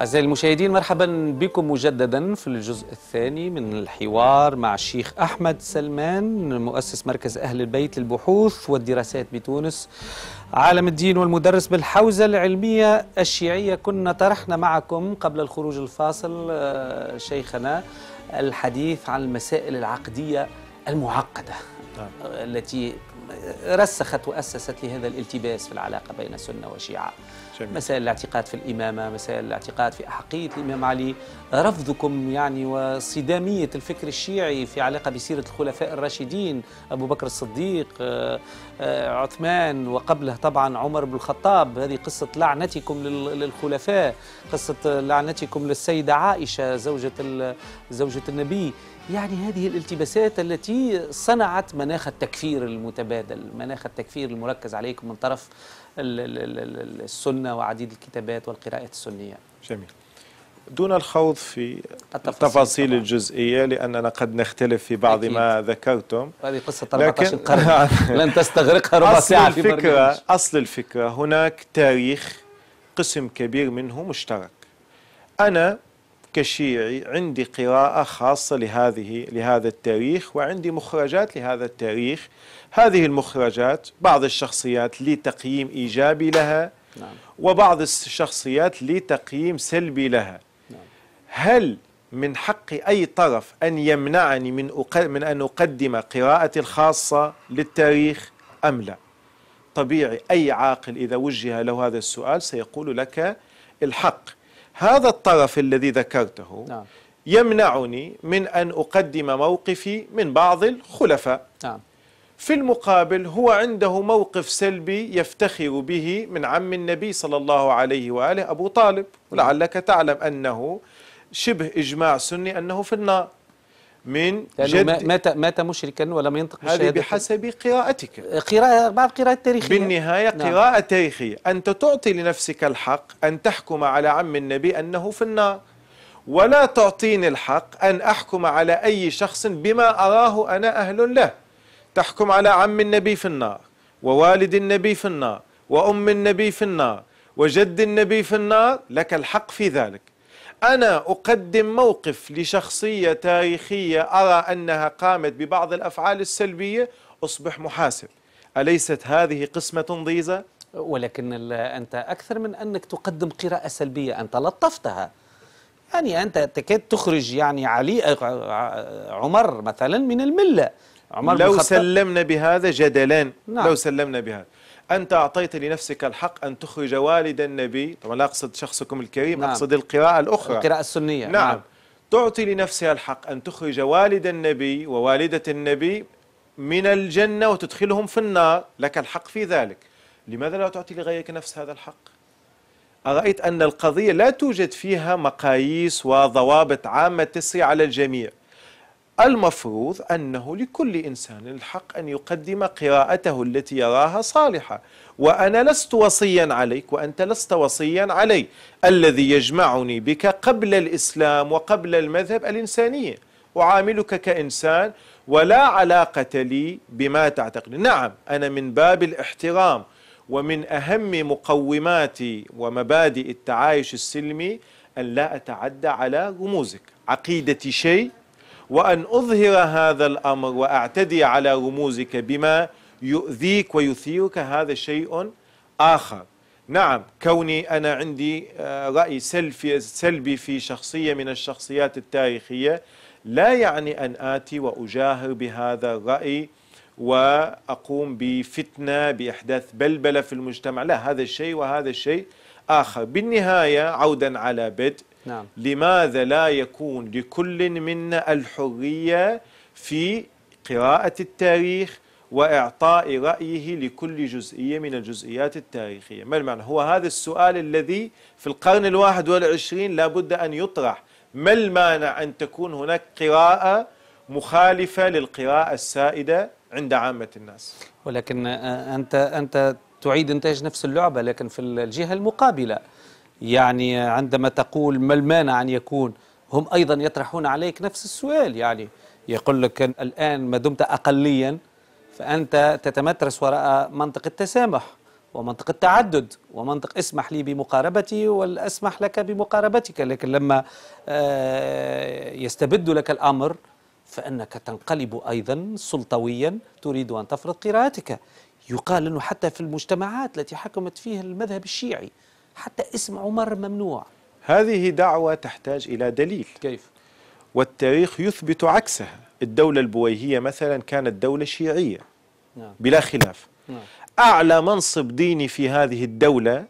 أعزائي المشاهدين مرحبا بكم مجددا في الجزء الثاني من الحوار مع الشيخ أحمد سلمان مؤسس مركز أهل البيت للبحوث والدراسات بتونس عالم الدين والمدرس بالحوزة العلمية الشيعية كنا طرحنا معكم قبل الخروج الفاصل آه، شيخنا الحديث عن المسائل العقدية المعقدة نعم. التي رسخت وأسست لهذا الالتباس في العلاقة بين سنة وشيعة جميل. مسائل الاعتقاد في الإمامة مسائل الاعتقاد في أحقية الإمام علي رفضكم يعني وصدامية الفكر الشيعي في علاقة بسيرة الخلفاء الراشدين أبو بكر الصديق آه، آه، عثمان وقبله طبعا عمر بن الخطاب هذه قصة لعنتكم للخلفاء قصة لعنتكم للسيدة عائشة زوجة زوجة النبي يعني هذه الالتباسات التي صنعت مناخ التكفير المتبادل مناخ التكفير المركز عليكم من طرف السنة وعديد الكتابات والقراءات السنية جميل دون الخوض في التفاصيل التفاصيل الجزئية لأننا قد نختلف في بعض أكيد. ما ذكرتم هذه قصة 14 لكن... قرن لن تستغرقها ربع ساعة الفكرة في الفكرة أصل الفكرة هناك تاريخ قسم كبير منه مشترك أنا كشيعي عندي قراءة خاصة لهذه لهذا التاريخ وعندي مخرجات لهذا التاريخ هذه المخرجات بعض الشخصيات لتقييم إيجابي لها نعم. وبعض الشخصيات لتقييم سلبي لها نعم. هل من حق أي طرف أن يمنعني من, أق... من أن أقدم قراءتي الخاصة للتاريخ أم لا طبيعي أي عاقل إذا وجه له هذا السؤال سيقول لك الحق هذا الطرف الذي ذكرته نعم. يمنعني من أن أقدم موقفي من بعض الخلفاء نعم. في المقابل هو عنده موقف سلبي يفتخر به من عم النبي صلى الله عليه وآله أبو طالب ولعلك نعم. تعلم أنه شبه إجماع سني أنه في النار من جد مات مات مشركا ولم ينطق بالشهادة هذه بحسب قراءتك قراءة بعض نعم. قراءة تاريخية بالنهاية قراءة نعم. تاريخية أنت تعطي لنفسك الحق أن تحكم على عم النبي أنه في النار ولا تعطيني الحق أن أحكم على أي شخص بما أراه أنا أهل له تحكم على عم النبي في النار ووالد النبي في النار وأم النبي في النار وجد النبي في النار لك الحق في ذلك أنا أقدم موقف لشخصية تاريخية أرى أنها قامت ببعض الأفعال السلبية أصبح محاسب أليست هذه قسمة ضيزة؟ ولكن أنت أكثر من أنك تقدم قراءة سلبية أنت لطفتها يعني أنت تكاد تخرج يعني علي عمر مثلا من الملة عمر لو سلمنا بهذا جدلا نعم. لو سلمنا بهذا أنت أعطيت لنفسك الحق أن تخرج والد النبي طبعا لا أقصد شخصكم الكريم نعم. أقصد القراءة الأخرى القراءة السنية نعم, نعم. تعطي لنفسها الحق أن تخرج والد النبي ووالدة النبي من الجنة وتدخلهم في النار لك الحق في ذلك لماذا لا تعطي لغيرك نفس هذا الحق؟ أرأيت أن القضية لا توجد فيها مقاييس وضوابط عامة تسري على الجميع المفروض أنه لكل إنسان الحق أن يقدم قراءته التي يراها صالحة وأنا لست وصيا عليك وأنت لست وصيا علي الذي يجمعني بك قبل الإسلام وقبل المذهب الإنسانية أعاملك كإنسان ولا علاقة لي بما تعتقد نعم أنا من باب الاحترام ومن أهم مقومات ومبادئ التعايش السلمي أن لا أتعدى على رموزك عقيدتي شيء وأن أظهر هذا الأمر وأعتدي على رموزك بما يؤذيك ويثيرك هذا شيء آخر نعم كوني أنا عندي آه، رأي سلبي, سلبي في شخصية من الشخصيات التاريخية لا يعني أن آتي وأجاهر بهذا الرأي وأقوم بفتنة بإحداث بلبلة في المجتمع لا هذا الشيء وهذا الشيء آخر بالنهاية عودا على بدء نعم. لماذا لا يكون لكل منا الحرية في قراءة التاريخ وإعطاء رأيه لكل جزئية من الجزئيات التاريخية ما المعنى؟ هو هذا السؤال الذي في القرن الواحد والعشرين لابد أن يطرح ما المانع أن تكون هناك قراءة مخالفة للقراءة السائدة عند عامة الناس ولكن آه، أنت أنت تعيد إنتاج نفس اللعبة لكن في الجهة المقابلة يعني عندما تقول ما المانع أن يكون هم أيضا يطرحون عليك نفس السؤال يعني يقول لك الآن ما دمت أقليا فأنت تتمترس وراء منطق التسامح ومنطق التعدد ومنطق اسمح لي بمقاربتي والأسمح لك بمقاربتك لكن لما آه، يستبد لك الأمر فإنك تنقلب أيضا سلطويا تريد أن تفرض قراءتك يقال أنه حتى في المجتمعات التي حكمت فيها المذهب الشيعي حتى اسم عمر ممنوع هذه دعوة تحتاج إلى دليل كيف؟ والتاريخ يثبت عكسها الدولة البويهية مثلا كانت دولة شيعية نعم. بلا خلاف نعم. أعلى منصب ديني في هذه الدولة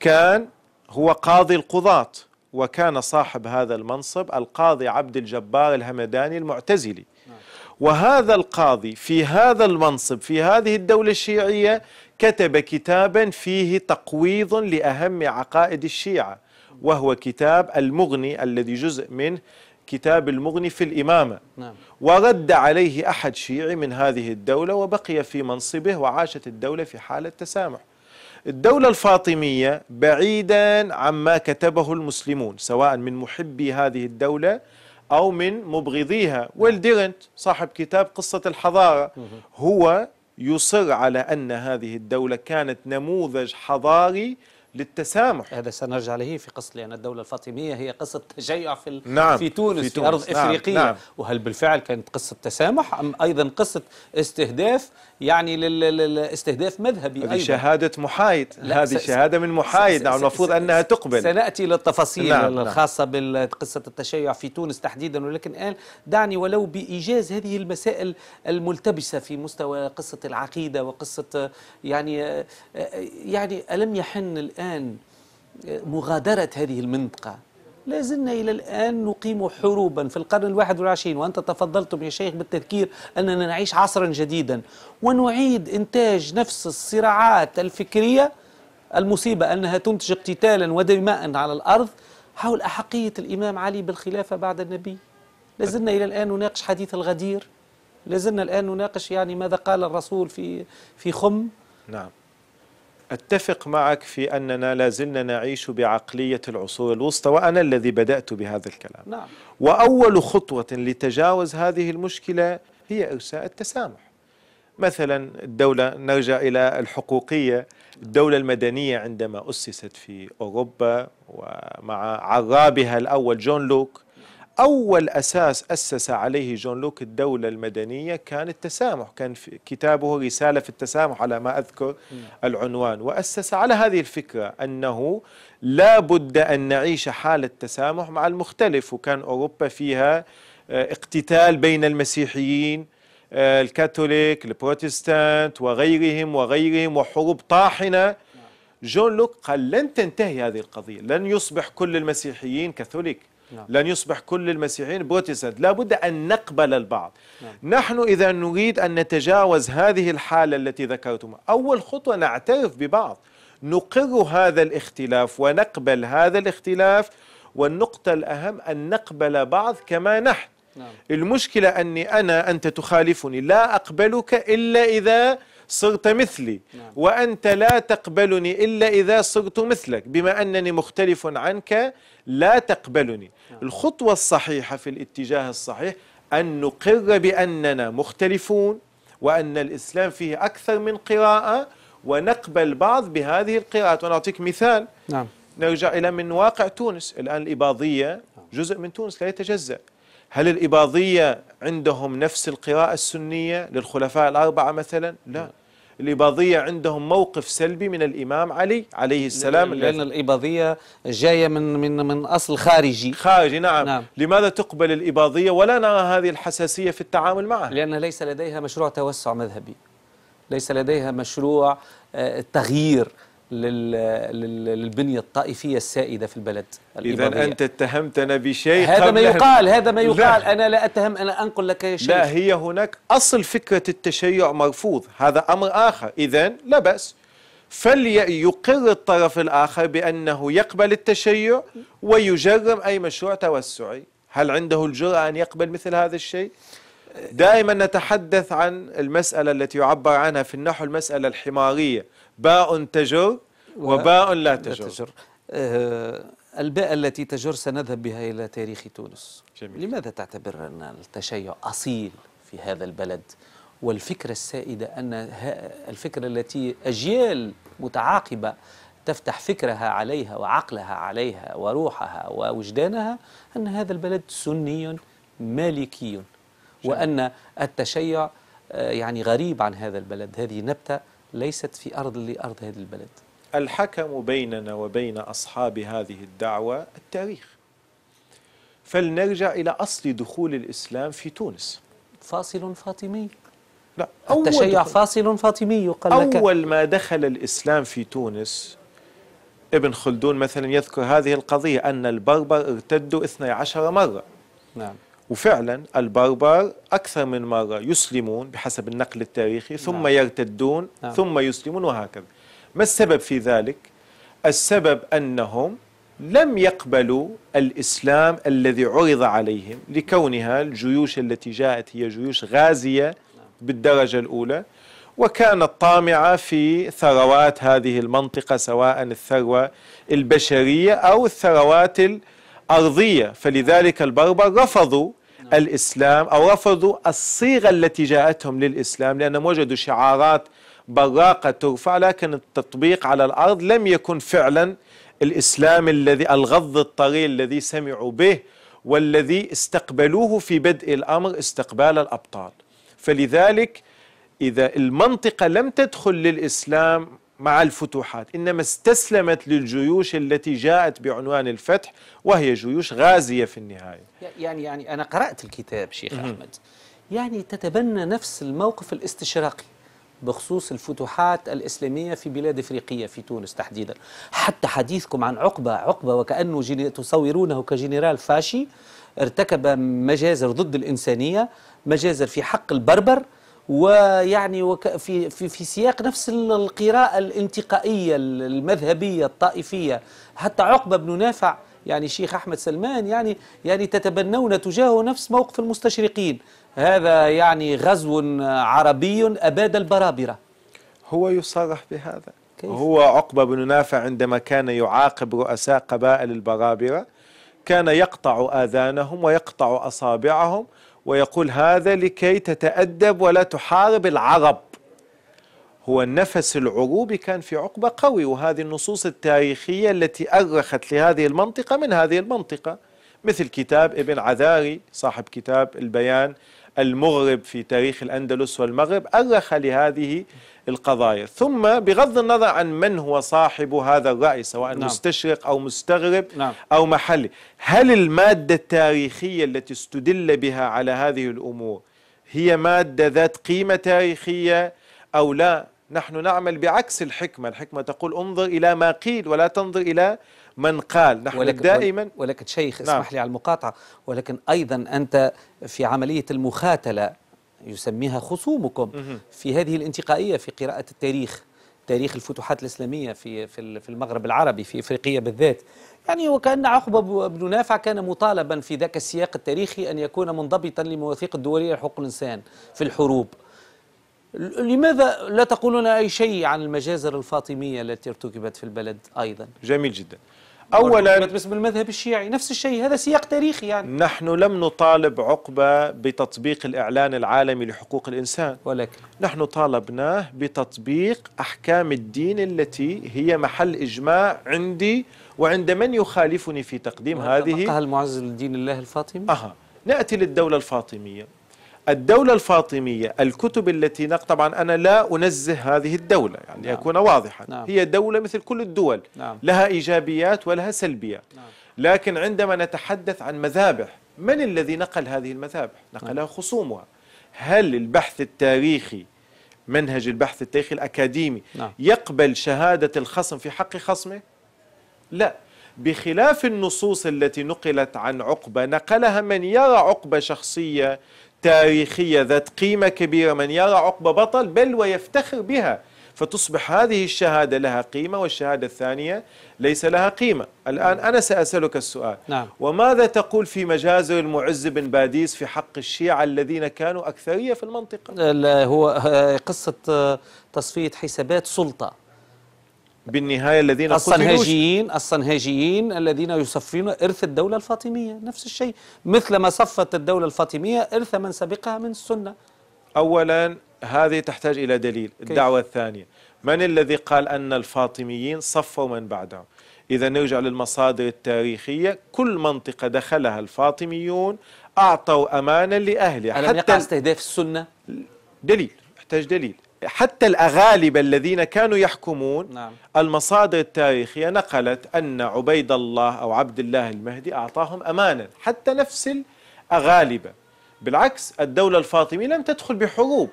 كان هو قاضي القضاة وكان صاحب هذا المنصب القاضي عبد الجبار الهمداني المعتزلي نعم. وهذا القاضي في هذا المنصب في هذه الدولة الشيعية كتب كتابا فيه تقويض لأهم عقائد الشيعة وهو كتاب المغني الذي جزء منه كتاب المغني في الإمامة نعم. ورد عليه أحد شيعي من هذه الدولة وبقي في منصبه وعاشت الدولة في حالة تسامح الدولة الفاطمية بعيدا عما كتبه المسلمون سواء من محبي هذه الدولة أو من مبغضيها ويل ديرنت صاحب كتاب قصة الحضارة هو يصر على أن هذه الدولة كانت نموذج حضاري للتسامح هذا سنرجع له في قصة لأن الدولة الفاطمية هي قصة تشيع في نعم في تونس في, تونس في أرض نعم إفريقية نعم وهل بالفعل كانت قصة تسامح أم أيضا قصة استهداف يعني للاستهداف مذهبي هذه أيضا شهادة محايد هذه شهادة من محايد نعم المفروض أنها تقبل سنأتي للتفاصيل نعم،, نعم الخاصة بقصة التشيع في تونس تحديدا ولكن الآن دعني ولو بإيجاز هذه المسائل الملتبسة في مستوى قصة العقيدة وقصة يعني يعني ألم يحن الآن آه، مغادرة هذه المنطقة لازلنا إلى الآن نقيم حروبا في القرن الواحد والعشرين وأنت تفضلتم يا شيخ بالتذكير أننا نعيش عصرا جديدا ونعيد إنتاج نفس الصراعات الفكرية المصيبة أنها تنتج اقتتالا ودماء على الأرض حول أحقية الإمام علي بالخلافة بعد النبي لازلنا إلى الآن نناقش حديث الغدير لازلنا الآن نناقش يعني ماذا قال الرسول في في خم نعم أتفق معك في أننا لازلنا نعيش بعقلية العصور الوسطى وأنا الذي بدأت بهذا الكلام نعم. وأول خطوة لتجاوز هذه المشكلة هي إرساء التسامح مثلا الدولة نرجع إلى الحقوقية الدولة المدنية عندما أسست في أوروبا ومع عرابها الأول جون لوك أول أساس أسس عليه جون لوك الدولة المدنية كان التسامح كان في كتابه رسالة في التسامح على ما أذكر العنوان وأسس على هذه الفكرة أنه لا بد أن نعيش حالة تسامح مع المختلف وكان أوروبا فيها آه، اقتتال بين المسيحيين آه، الكاثوليك البروتستانت وغيرهم وغيرهم وحروب طاحنة نعم. جون لوك قال لن تنتهي هذه القضية لن يصبح كل المسيحيين كاثوليك نعم. لن يصبح كل المسيحيين بروتستانت لا بد أن نقبل البعض نعم. نحن إذا نريد أن نتجاوز هذه الحالة التي ذكرتم أول خطوة نعترف ببعض نقر هذا الاختلاف ونقبل هذا الاختلاف والنقطة الأهم أن نقبل بعض كما نحن نعم. المشكلة أني أنا أنت تخالفني لا أقبلك إلا إذا صرت مثلي نعم. وأنت لا تقبلني إلا إذا صرت مثلك بما أنني مختلف عنك لا تقبلني نعم. الخطوة الصحيحة في الاتجاه الصحيح أن نقر بأننا مختلفون وأن الإسلام فيه أكثر من قراءة ونقبل بعض بهذه القراءات وأنا أعطيك مثال نعم. نرجع إلى من واقع تونس الآن الإباضية نعم. جزء من تونس لا يتجزأ هل الإباضية عندهم نفس القراءة السنية للخلفاء الأربعة مثلا لا الإباضية عندهم موقف سلبي من الإمام علي عليه السلام لأن, لأن الإباضية جاية من من من أصل خارجي خارجي نعم, نعم. لماذا تقبل الإباضية ولا نرى هذه الحساسية في التعامل معها لأن ليس لديها مشروع توسع مذهبي ليس لديها مشروع آه، تغيير للبنية الطائفية السائدة في البلد إذا أنت اتهمتنا بشيء هذا ما يقال هذا ما يقال لا. أنا لا أتهم أنا أنقل لك شيء لا هي هناك أصل فكرة التشيع مرفوض هذا أمر آخر إذا لا بأس فليقر الطرف الآخر بأنه يقبل التشيع ويجرم أي مشروع توسعي هل عنده الجرأة أن يقبل مثل هذا الشيء؟ دائما نتحدث عن المسألة التي يعبر عنها في النحو المسألة الحمارية باء تجر وباء لا تجر, لا تجر. آه الباء التي تجر سنذهب بها إلى تاريخ تونس جميل. لماذا تعتبر أن التشيع أصيل في هذا البلد والفكرة السائدة أن الفكرة التي أجيال متعاقبة تفتح فكرها عليها وعقلها عليها وروحها ووجدانها أن هذا البلد سني مالكي وأن التشيع آه، يعني غريب عن هذا البلد هذه نبتة ليست في أرض لأرض هذه البلد الحكم بيننا وبين أصحاب هذه الدعوة التاريخ فلنرجع إلى أصل دخول الإسلام في تونس فاصل فاطمي لا أول التشيع فاصل فاطمي قال لك أول ما دخل الإسلام في تونس ابن خلدون مثلا يذكر هذه القضية أن البربر ارتدوا 12 مرة نعم وفعلا البربر أكثر من مرة يسلمون بحسب النقل التاريخي ثم نعم. يرتدون نعم. ثم يسلمون وهكذا ما السبب في ذلك؟ السبب أنهم لم يقبلوا الإسلام الذي عرض عليهم لكونها الجيوش التي جاءت هي جيوش غازية نعم. بالدرجة الأولى وكانت طامعة في ثروات هذه المنطقة سواء الثروة البشرية أو الثروات ال... أرضية فلذلك البربر رفضوا نعم. الإسلام أو رفضوا الصيغة التي جاءتهم للإسلام لأنهم وجدوا شعارات براقة ترفع لكن التطبيق على الأرض لم يكن فعلا الإسلام الذي الغض الطري الذي سمعوا به والذي استقبلوه في بدء الأمر استقبال الأبطال فلذلك إذا المنطقة لم تدخل للإسلام مع الفتوحات إنما استسلمت للجيوش التي جاءت بعنوان الفتح وهي جيوش غازية في النهاية يعني يعني أنا قرأت الكتاب شيخ أحمد يعني تتبنى نفس الموقف الاستشراقي بخصوص الفتوحات الإسلامية في بلاد إفريقية في تونس تحديدا حتى حديثكم عن عقبة عقبة وكأنه تصورونه كجنرال فاشي ارتكب مجازر ضد الإنسانية مجازر في حق البربر ويعني وك في, في, في سياق نفس القراءة الانتقائية المذهبية الطائفية حتى عقبة بن نافع يعني شيخ أحمد سلمان يعني يعني تتبنون تجاهه نفس موقف المستشرقين هذا يعني غزو عربي أباد البرابرة هو يصرح بهذا كيف؟ هو عقبة بن نافع عندما كان يعاقب رؤساء قبائل البرابرة كان يقطع آذانهم ويقطع أصابعهم ويقول هذا لكي تتأدب ولا تحارب العرب هو النفس العروبي كان في عقبة قوي وهذه النصوص التاريخية التي أرخت لهذه المنطقة من هذه المنطقة مثل كتاب ابن عذاري صاحب كتاب البيان المغرب في تاريخ الأندلس والمغرب أرخ لهذه القضايا ثم بغض النظر عن من هو صاحب هذا الرأي سواء نعم. مستشرق أو مستغرب نعم. أو محلي هل المادة التاريخية التي استدل بها على هذه الأمور هي مادة ذات قيمة تاريخية أو لا نحن نعمل بعكس الحكمة الحكمة تقول انظر إلى ما قيل ولا تنظر إلى من قال نحن ولكن دائما ولكن شيخ نعم. اسمح لي على المقاطعة ولكن أيضا أنت في عملية المخاتلة يسميها خصومكم في هذه الانتقائية في قراءة التاريخ تاريخ الفتوحات الإسلامية في في المغرب العربي في إفريقيا بالذات يعني وكأن عقبة بن نافع كان مطالبا في ذاك السياق التاريخي أن يكون منضبطا لمواثيق الدولية لحقوق الإنسان في الحروب لماذا لا تقولون أي شيء عن المجازر الفاطمية التي ارتكبت في البلد أيضا جميل جدا اولا باسم المذهب الشيعي نفس الشيء هذا سياق تاريخي يعني نحن لم نطالب عقبه بتطبيق الاعلان العالمي لحقوق الانسان ولكن نحن طالبناه بتطبيق احكام الدين التي هي محل اجماع عندي وعند من يخالفني في تقديم هذه المعز الدين الله الفاطمي أها ناتي للدوله الفاطميه الدولة الفاطمية الكتب التي نق طبعا أنا لا أنزه هذه الدولة يعني نعم. يكون واضحا نعم. هي دولة مثل كل الدول نعم. لها إيجابيات ولها سلبيات نعم. لكن عندما نتحدث عن مذابح من الذي نقل هذه المذابح؟ نقلها نعم. خصومها هل البحث التاريخي منهج البحث التاريخي الأكاديمي نعم. يقبل شهادة الخصم في حق خصمه؟ لا بخلاف النصوص التي نقلت عن عقبة نقلها من يرى عقبة شخصية تاريخية ذات قيمة كبيرة من يرى عقبة بطل بل ويفتخر بها فتصبح هذه الشهادة لها قيمة والشهادة الثانية ليس لها قيمة الآن نعم. أنا سأسألك السؤال نعم. وماذا تقول في مجازر المعز بن باديس في حق الشيعة الذين كانوا أكثرية في المنطقة لا هو آه، قصة آه، تصفية حسابات سلطة بالنهايه الذين الصنهاجيين الصنهاجيين الذين يصفون ارث الدوله الفاطميه نفس الشيء مثل ما صفت الدوله الفاطميه ارث من سبقها من السنه اولا هذه تحتاج الى دليل الدعوه الثانيه من الذي قال ان الفاطميين صفوا من بعدهم اذا نرجع للمصادر التاريخيه كل منطقه دخلها الفاطميون اعطوا امانا لاهلها ألم حتى يقع استهداف السنه دليل يحتاج دليل حتى الأغالبة الذين كانوا يحكمون نعم. المصادر التاريخية نقلت أن عبيد الله أو عبد الله المهدي أعطاهم أمانا حتى نفس الأغالبة بالعكس الدولة الفاطمية لم تدخل بحروب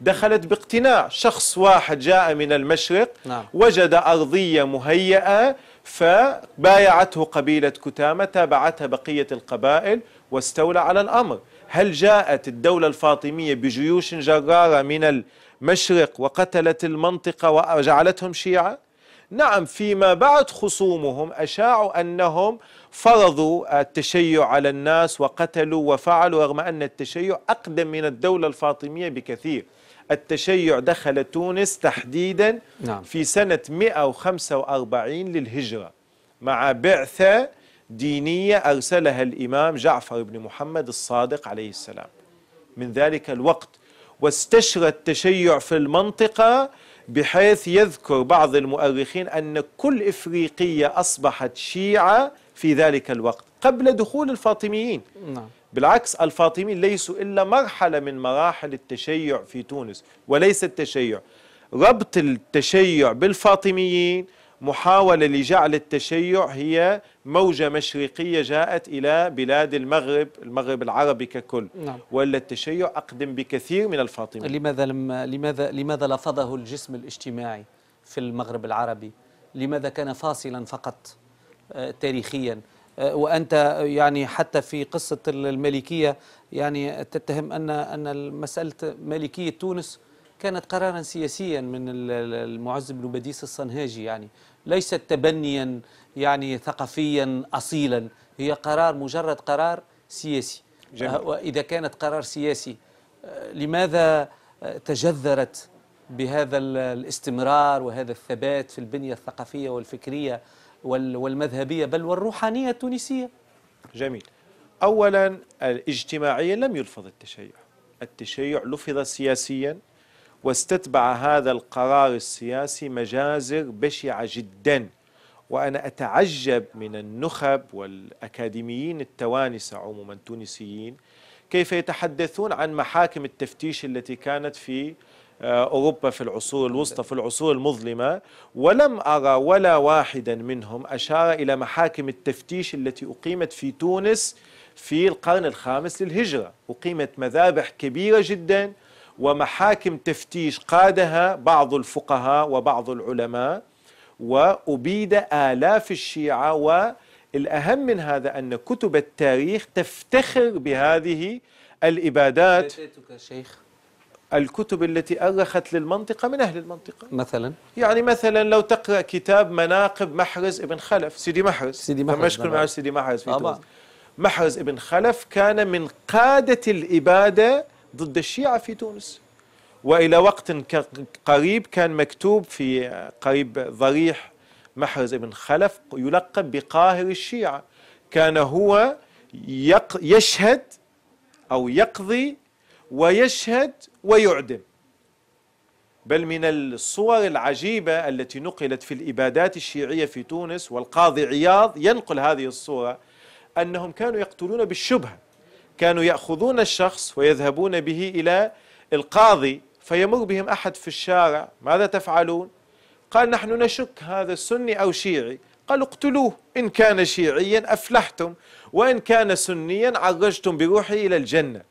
دخلت باقتناع شخص واحد جاء من المشرق نعم. وجد أرضية مهيئة فبايعته قبيلة كتامة تابعتها بقية القبائل واستولى على الأمر هل جاءت الدولة الفاطمية بجيوش جرارة من مشرق وقتلت المنطقة وجعلتهم شيعة نعم فيما بعد خصومهم أشاعوا أنهم فرضوا التشيع على الناس وقتلوا وفعلوا رغم أن التشيع أقدم من الدولة الفاطمية بكثير التشيع دخل تونس تحديدا نعم. في سنة 145 للهجرة مع بعثة دينية أرسلها الإمام جعفر بن محمد الصادق عليه السلام من ذلك الوقت واستشرى التشيع في المنطقة بحيث يذكر بعض المؤرخين أن كل إفريقية أصبحت شيعة في ذلك الوقت قبل دخول الفاطميين نعم. بالعكس الفاطميين ليسوا إلا مرحلة من مراحل التشيع في تونس وليس التشيع ربط التشيع بالفاطميين محاولة لجعل التشيع هي موجة مشرقية جاءت إلى بلاد المغرب المغرب العربي ككل نعم. ولا التشيع أقدم بكثير من الفاطمة لماذا, لم لماذا, لماذا لفظه الجسم الاجتماعي في المغرب العربي لماذا كان فاصلا فقط آه، تاريخيا آه، وانت يعني حتى في قصه الملكيه يعني تتهم ان ان مساله ملكيه تونس كانت قرارا سياسيا من المعز بن بديس الصنهاجي يعني ليست تبنيا يعني ثقافيا أصيلا هي قرار مجرد قرار سياسي جميل. آه، وإذا كانت قرار سياسي آه، لماذا آه، تجذرت بهذا الاستمرار وهذا الثبات في البنية الثقافية والفكرية والمذهبية بل والروحانية التونسية جميل أولا اجتماعيا لم يلفظ التشيع التشيع لفظ سياسيا واستتبع هذا القرار السياسي مجازر بشعة جدا وأنا أتعجب من النخب والأكاديميين التوانسة عموما تونسيين كيف يتحدثون عن محاكم التفتيش التي كانت في آه، أوروبا في العصور الوسطى في العصور المظلمة ولم أرى ولا واحدا منهم أشار إلى محاكم التفتيش التي أقيمت في تونس في القرن الخامس للهجرة أقيمت مذابح كبيرة جدا ومحاكم تفتيش قادها بعض الفقهاء وبعض العلماء وأبيد آلاف الشيعة والأهم من هذا أن كتب التاريخ تفتخر بهذه الإبادات شيخ الكتب التي أرخت للمنطقة من أهل المنطقة مثلا يعني مثلا لو تقرأ كتاب مناقب محرز ابن خلف سيدي محرز سيدي محرز نعم. معه سيدي محرز في آه، محرز ابن خلف كان من قادة الإبادة ضد الشيعة في تونس وإلى وقت قريب كان مكتوب في قريب ضريح محرز بن خلف يلقب بقاهر الشيعة كان هو يشهد أو يقضي ويشهد ويعدم بل من الصور العجيبة التي نقلت في الإبادات الشيعية في تونس والقاضي عياض ينقل هذه الصورة أنهم كانوا يقتلون بالشبهة كانوا يأخذون الشخص ويذهبون به إلى القاضي فيمر بهم أحد في الشارع ماذا تفعلون؟ قال نحن نشك هذا سني أو شيعي قال اقتلوه إن كان شيعيا أفلحتم وإن كان سنيا عرجتم بروحه إلى الجنة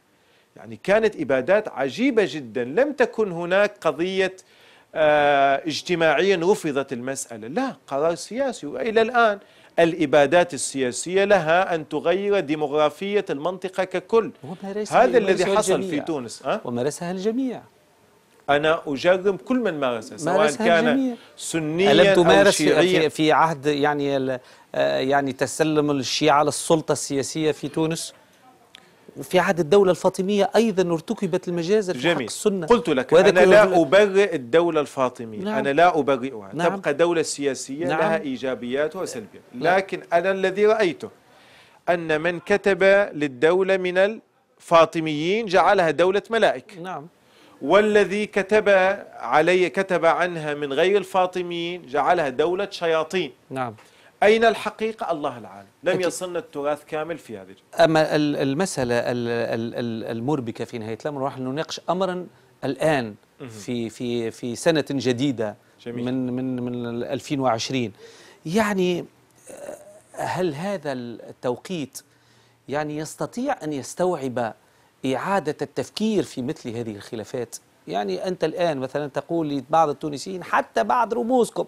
يعني كانت إبادات عجيبة جدا لم تكن هناك قضية آه، اجتماعيا رفضت المسألة لا قرار سياسي وإلى الآن الإبادات السياسية لها أن تغير ديموغرافية المنطقة ككل هذا الذي حصل الجميع. في تونس أه؟ ومارسها الجميع أنا أجرم كل من مارسها سواء كان سنيا ألم تمارس أو شيعيا في, في عهد يعني آه، يعني تسلم الشيعة للسلطة السياسية في تونس؟ وفي عهد الدولة الفاطمية أيضا ارتكبت المجازر في جميل. حق السنة قلت لك أنا لا أبرئ الدولة الفاطمية نعم. أنا لا أبرئها نعم. تبقى دولة سياسية نعم. لها إيجابيات وسلبيات نعم. لكن أنا الذي رأيته أن من كتب للدولة من الفاطميين جعلها دولة ملائك نعم والذي كتب علي كتب عنها من غير الفاطميين جعلها دولة شياطين نعم أين الحقيقة الله العالم لم يصلنا التراث كامل في هذه الجهة. أما المسألة المربكة في نهاية الأمر راح نناقش أمرا الآن في في في سنة جديدة جميل. من من من 2020 يعني آه، هل هذا التوقيت يعني يستطيع أن يستوعب إعادة التفكير في مثل هذه الخلافات يعني أنت الآن مثلا تقول لبعض التونسيين حتى بعد رموزكم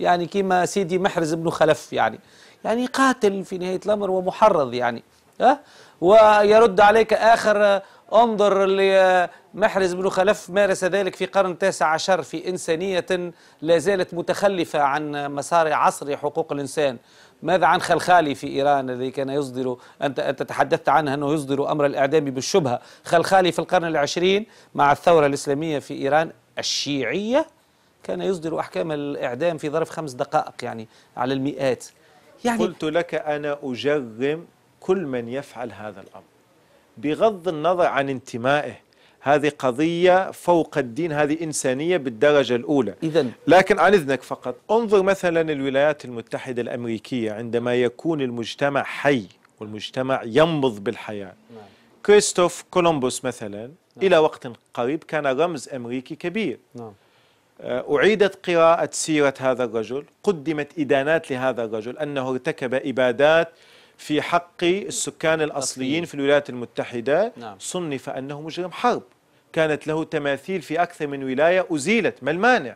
يعني كيما سيدي محرز بن خلف يعني يعني قاتل في نهاية الأمر ومحرض يعني أه؟ ويرد عليك آخر انظر لمحرز بن خلف مارس ذلك في قرن التاسع عشر في إنسانية لا زالت متخلفة عن مسار عصر حقوق الإنسان ماذا عن خلخالي في إيران الذي كان يصدر أنت, أنت تحدثت عنه أنه يصدر أمر الإعدام بالشبهة خلخالي في القرن العشرين مع الثورة الإسلامية في إيران الشيعية كان يصدر أحكام الإعدام في ظرف خمس دقائق يعني على المئات يعني قلت لك أنا أجرم كل من يفعل هذا الأمر بغض النظر عن انتمائه هذه قضية فوق الدين هذه إنسانية بالدرجة الأولى إذن لكن عن إذنك فقط انظر مثلا الولايات المتحدة الأمريكية عندما يكون المجتمع حي والمجتمع ينبض بالحياة نعم. كريستوف كولومبوس مثلا نعم. إلى وقت قريب كان رمز أمريكي كبير نعم. آه، أعيدت قراءة سيرة هذا الرجل قدمت إدانات لهذا الرجل أنه ارتكب إبادات في حق السكان الأصليين في الولايات المتحدة نعم. صنف أنه مجرم حرب كانت له تماثيل في أكثر من ولاية أزيلت ما المانع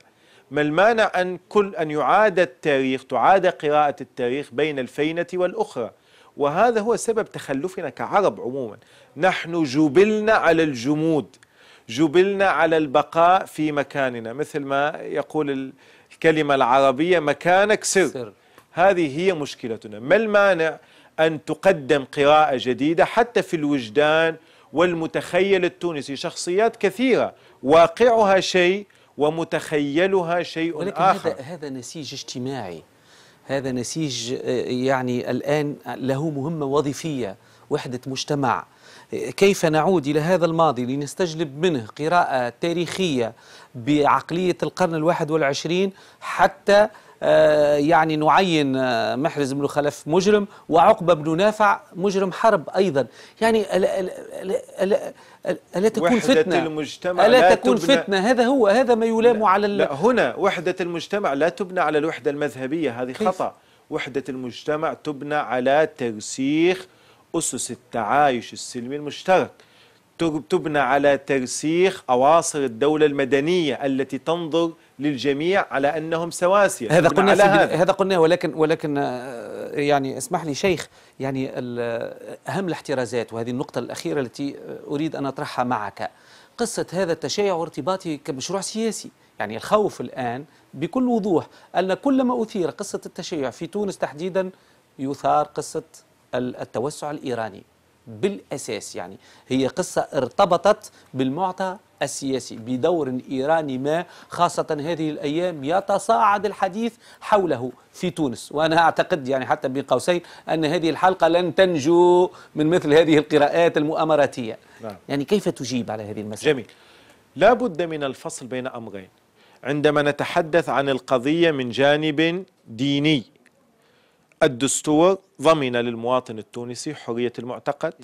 ما المانع أن, كل أن يعاد التاريخ تعاد قراءة التاريخ بين الفينة والأخرى وهذا هو سبب تخلفنا كعرب عموما نحن جبلنا على الجمود جبلنا على البقاء في مكاننا مثل ما يقول الكلمة العربية مكانك سر, سر. هذه هي مشكلتنا ما المانع أن تقدم قراءة جديدة حتى في الوجدان والمتخيل التونسي شخصيات كثيرة واقعها شيء ومتخيلها شيء ولكن آخر هذا, هذا نسيج اجتماعي هذا نسيج آه، يعني الآن له مهمة وظيفية وحدة مجتمع كيف نعود إلى هذا الماضي لنستجلب منه قراءة تاريخية بعقلية القرن الواحد والعشرين حتى آه، يعني نعين آه، محرز بن خلف مجرم وعقبة بن نافع مجرم حرب أيضا يعني ألا, ألا, ألا, ألا تكون فتنة المجتمع ألا لا تكون فتنة هذا هو هذا ما يلام لا على لا هنا وحدة المجتمع لا تبنى على الوحدة المذهبية هذه خطأ وحدة المجتمع تبنى على ترسيخ أسس التعايش السلمي المشترك تبنى على ترسيخ أواصر الدولة المدنية التي تنظر للجميع على أنهم سواسية هذا قلنا على هذا. هذا قلناه ولكن ولكن آه، يعني اسمح لي شيخ يعني أهم الاحترازات وهذه النقطة الأخيرة التي أريد أن أطرحها معك قصة هذا التشيع وارتباطه كمشروع سياسي يعني الخوف الآن بكل وضوح أن كلما أثير قصة التشيع في تونس تحديدا يثار قصة التوسع الإيراني بالأساس يعني هي قصة ارتبطت بالمعطى السياسي بدور إيراني ما خاصة هذه الأيام يتصاعد الحديث حوله في تونس وأنا أعتقد يعني حتى بين قوسين أن هذه الحلقة لن تنجو من مثل هذه القراءات المؤامراتية نعم. يعني كيف تجيب على هذه المسألة؟ جميل لا بد من الفصل بين أمرين عندما نتحدث عن القضية من جانب ديني الدستور ضمن للمواطن التونسي حرية المعتقد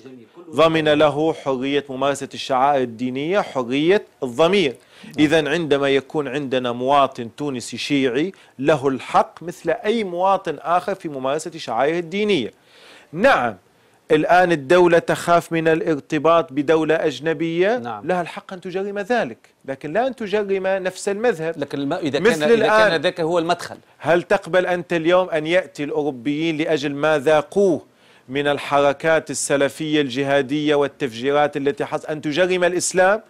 ضمن له حرية ممارسة الشعائر الدينية حرية الضمير نعم. إذا عندما يكون عندنا مواطن تونسي شيعي له الحق مثل أي مواطن آخر في ممارسة شعائره الدينية نعم الآن الدولة تخاف من الارتباط بدولة أجنبية نعم. لها الحق أن تجرم ذلك لكن لا أن تجرم نفس المذهب لكن الم... إذا, مثل كان... إذا الآن كان ذاك هو المدخل هل تقبل أنت اليوم أن يأتي الأوروبيين لأجل ما ذاقوه من الحركات السلفية الجهادية والتفجيرات التي حصل أن تجرم الإسلام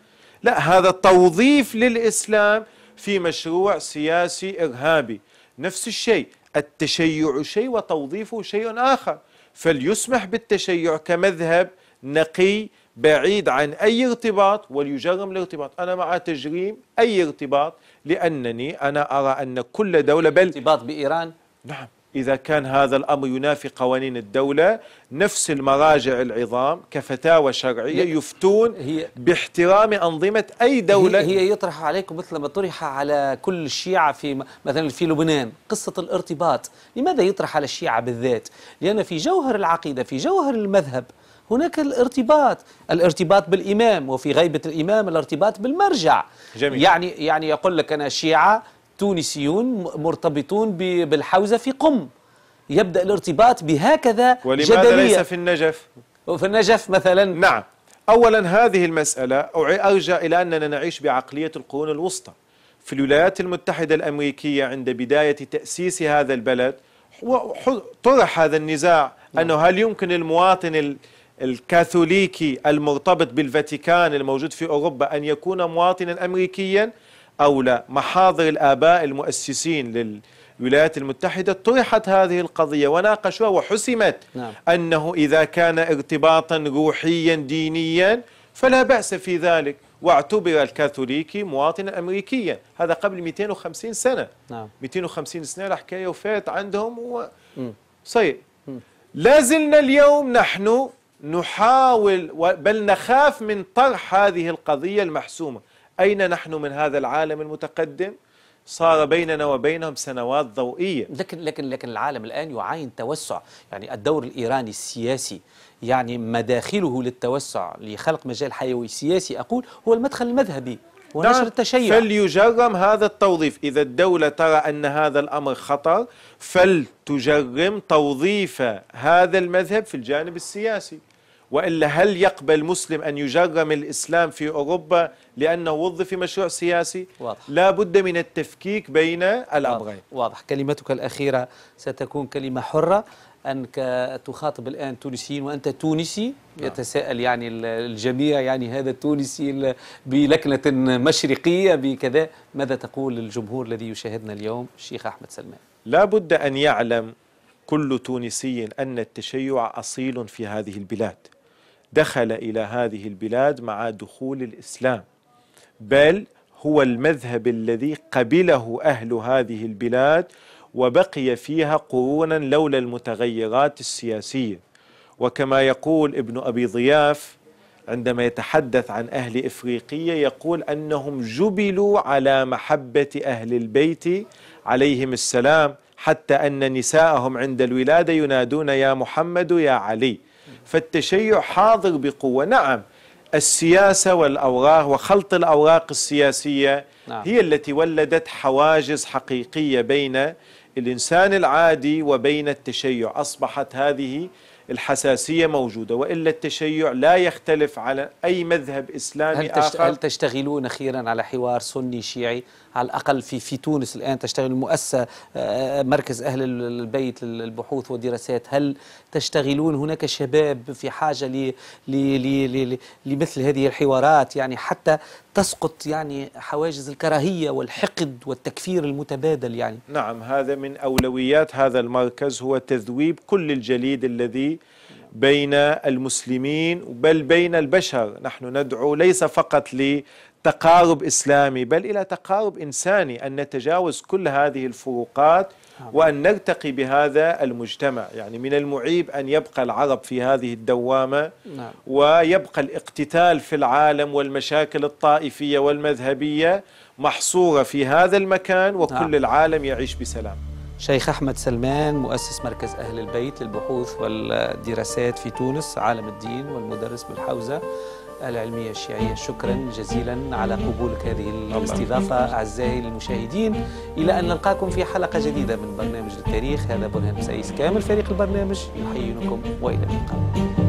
لا هذا توظيف للإسلام في مشروع سياسي إرهابي نفس الشيء التشيع شيء وتوظيفه شيء آخر فليسمح بالتشيع كمذهب نقي بعيد عن أي ارتباط وليجرم الارتباط أنا مع تجريم أي ارتباط لأنني أنا أرى أن كل دولة بل ارتباط بإيران نعم إذا كان هذا الأمر ينافي قوانين الدولة نفس المراجع العظام كفتاوى شرعية يفتون هي باحترام أنظمة أي دولة هي, هي يطرح عليكم مثل ما طرح على كل الشيعة في مثلا في لبنان قصة الارتباط لماذا يطرح على الشيعة بالذات؟ لأن في جوهر العقيدة في جوهر المذهب هناك الارتباط الارتباط بالإمام وفي غيبة الإمام الارتباط بالمرجع جميل. يعني يعني يقول لك أنا شيعة تونسيون مرتبطون بالحوزة في قم يبدأ الارتباط بهكذا ولماذا جدلية ليس في النجف؟ في النجف مثلا نعم أولا هذه المسألة أرجع إلى أننا نعيش بعقلية القرون الوسطى في الولايات المتحدة الأمريكية عند بداية تأسيس هذا البلد طرح هذا النزاع نعم. أنه هل يمكن المواطن الكاثوليكي المرتبط بالفاتيكان الموجود في أوروبا أن يكون مواطنا أمريكيا أولى محاضر الآباء المؤسسين للولايات المتحدة طرحت هذه القضية وناقشوها وحسمت نعم. أنه إذا كان ارتباطا روحيا دينيا فلا بأس في ذلك واعتبر الكاثوليكي مواطنا امريكيا هذا قبل 250 سنه نعم 250 سنه الحكايه وفات عندهم و... صحيح لا زلنا اليوم نحن نحاول بل نخاف من طرح هذه القضيه المحسومه أين نحن من هذا العالم المتقدم صار بيننا وبينهم سنوات ضوئية لكن لكن لكن العالم الآن يعاين توسع يعني الدور الإيراني السياسي يعني مداخله للتوسع لخلق مجال حيوي سياسي أقول هو المدخل المذهبي ونشر نعم، التشيع فليجرم هذا التوظيف إذا الدولة ترى أن هذا الأمر خطر فلتجرم توظيف هذا المذهب في الجانب السياسي والا هل يقبل مسلم ان يجرم الاسلام في اوروبا لانه وظف في مشروع سياسي؟ واضح لا بد من التفكيك بين الامرين واضح. واضح كلمتك الاخيره ستكون كلمه حره انك تخاطب الان تونسيين وانت تونسي نعم. يتساءل يعني الجميع يعني هذا التونسي بلكنه مشرقيه بكذا ماذا تقول للجمهور الذي يشاهدنا اليوم الشيخ احمد سلمان؟ لا بد ان يعلم كل تونسي ان التشيع اصيل في هذه البلاد دخل الى هذه البلاد مع دخول الاسلام بل هو المذهب الذي قبله اهل هذه البلاد وبقي فيها قرونا لولا المتغيرات السياسيه وكما يقول ابن ابي ضياف عندما يتحدث عن اهل افريقيه يقول انهم جبلوا على محبه اهل البيت عليهم السلام حتى ان نساءهم عند الولاده ينادون يا محمد يا علي فالتشيع حاضر بقوة نعم السياسة والأوراق وخلط الأوراق السياسية نعم. هي التي ولدت حواجز حقيقية بين الإنسان العادي وبين التشيع أصبحت هذه الحساسية موجودة وإلا التشيع لا يختلف على أي مذهب إسلامي هل آخر هل تشتغلون أخيرا على حوار سني شيعي على الأقل في, في تونس الآن تشتغل المؤسسة آه، آه، مركز أهل البيت للبحوث والدراسات هل تشتغلون هناك شباب في حاجة لي لي لي لمثل هذه الحوارات يعني حتى تسقط يعني حواجز الكراهية والحقد والتكفير المتبادل يعني نعم هذا من أولويات هذا المركز هو تذويب كل الجليد الذي بين المسلمين بل بين البشر نحن ندعو ليس فقط لتقارب إسلامي بل إلى تقارب إنساني أن نتجاوز كل هذه الفروقات وأن نرتقي بهذا المجتمع يعني من المعيب أن يبقى العرب في هذه الدوامة نعم. ويبقى الاقتتال في العالم والمشاكل الطائفية والمذهبية محصورة في هذا المكان وكل نعم. العالم يعيش بسلام شيخ أحمد سلمان مؤسس مركز أهل البيت للبحوث والدراسات في تونس عالم الدين والمدرس بالحوزة العلمية الشيعية شكرا جزيلا على قبولك هذه الاستضافة أعزائي المشاهدين إلى أن نلقاكم في حلقة جديدة من برنامج التاريخ هذا برهان سيس كامل فريق البرنامج يحييكم وإلى اللقاء